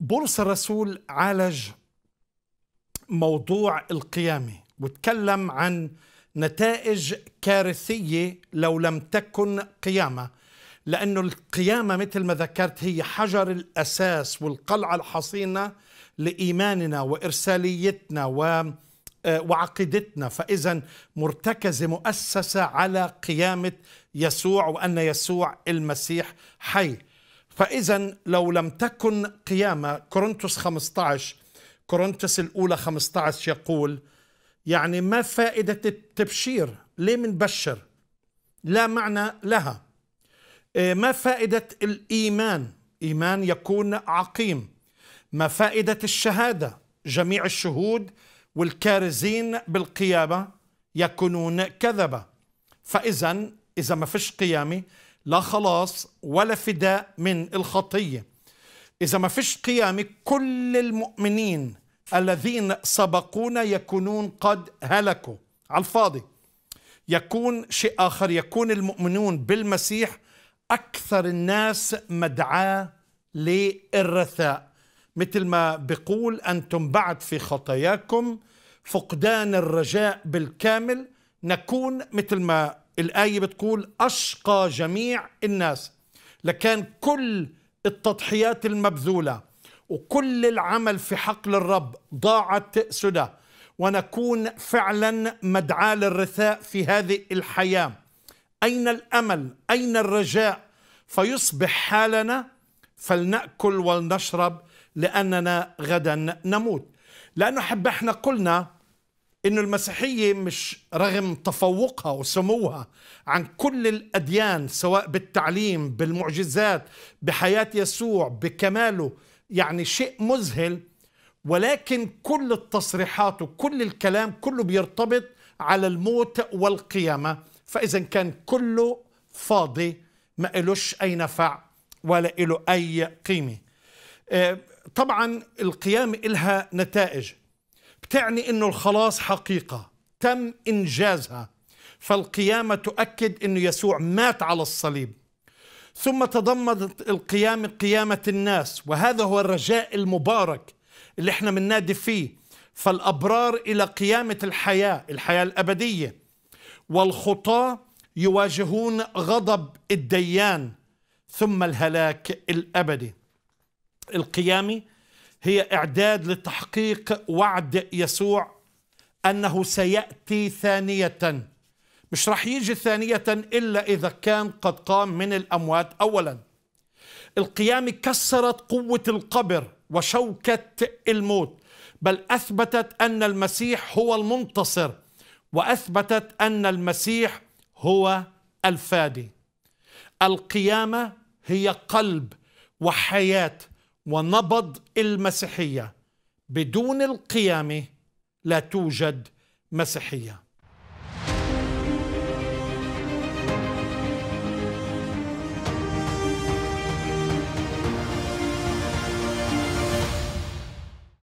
بولس الرسول عالج موضوع القيامه وتكلم عن نتائج كارثيه لو لم تكن قيامه لانه القيامه مثل ما ذكرت هي حجر الاساس والقلعه الحصينه لايماننا وارساليتنا و آه، وعقيدتنا فاذا مرتكزه مؤسسه على قيامه يسوع وان يسوع المسيح حي فإذا لو لم تكن قيامة كورنثوس 15 كورنثوس الأولى 15 يقول يعني ما فائدة التبشير ليه منبشر لا معنى لها إيه، ما فائدة الإيمان إيمان يكون عقيم ما فائدة الشهادة جميع الشهود والكارزين بالقيامة يكونون كذبة فإذا إذا ما فيش قيامة لا خلاص ولا فداء من الخطية إذا ما فيش قيامة كل المؤمنين الذين سبقونا يكونون قد هلكوا على الفاضي يكون شيء آخر يكون المؤمنون بالمسيح أكثر الناس مدعاة للرثاء مثل ما بيقول أنتم بعد في خطاياكم فقدان الرجاء بالكامل نكون مثل ما الآية بتقول أشقى جميع الناس لكان كل التضحيات المبذولة وكل العمل في حقل الرب ضاعت سدى ونكون فعلا مدعاة للرثاء في هذه الحياة أين الأمل أين الرجاء فيصبح حالنا فلنأكل ولنشرب لأننا غدا نموت لأنه حب احنا قلنا انه المسيحيه مش رغم تفوقها وسموها عن كل الاديان سواء بالتعليم بالمعجزات بحياه يسوع بكماله يعني شيء مذهل ولكن كل التصريحات وكل الكلام كله بيرتبط على الموت والقيامه فاذا كان كله فاضي ما إلوش اي نفع ولا له اي قيمه آه، طبعا القيامه إلها نتائج تعني انه الخلاص حقيقه تم انجازها فالقيامه تؤكد انه يسوع مات على الصليب ثم تضمنت القيامه قيامه الناس وهذا هو الرجاء المبارك اللي احنا بننادي فيه فالابرار الى قيامه الحياه الحياه الابديه والخطاه يواجهون غضب الديان ثم الهلاك الابدي القيامه هي إعداد لتحقيق وعد يسوع أنه سيأتي ثانية مش راح يجي ثانية إلا إذا كان قد قام من الأموات أولا القيامة كسرت قوة القبر وشوكة الموت بل أثبتت أن المسيح هو المنتصر وأثبتت أن المسيح هو الفادي القيامة هي قلب وحياه ونبض المسيحيه بدون القيامه لا توجد مسيحيه